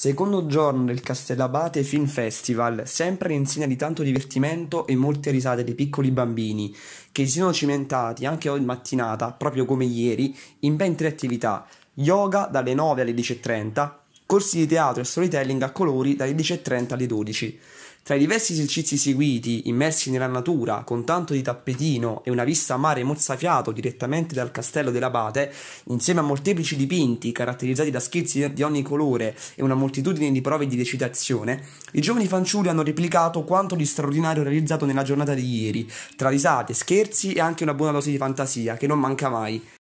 Secondo giorno del Castellabate Film Festival, sempre in segno di tanto divertimento e molte risate dei piccoli bambini, che si sono cimentati anche oggi mattinata, proprio come ieri, in ben tre attività, yoga dalle 9 alle 10.30, corsi di teatro e storytelling a colori dalle 10.30 alle 12. Tra i diversi esercizi seguiti, immersi nella natura, con tanto di tappetino e una vista a mare mozzafiato direttamente dal castello dell'abate, insieme a molteplici dipinti caratterizzati da schizzi di ogni colore e una moltitudine di prove di recitazione, i giovani fanciulli hanno replicato quanto di straordinario realizzato nella giornata di ieri, tra risate, scherzi e anche una buona dose di fantasia, che non manca mai.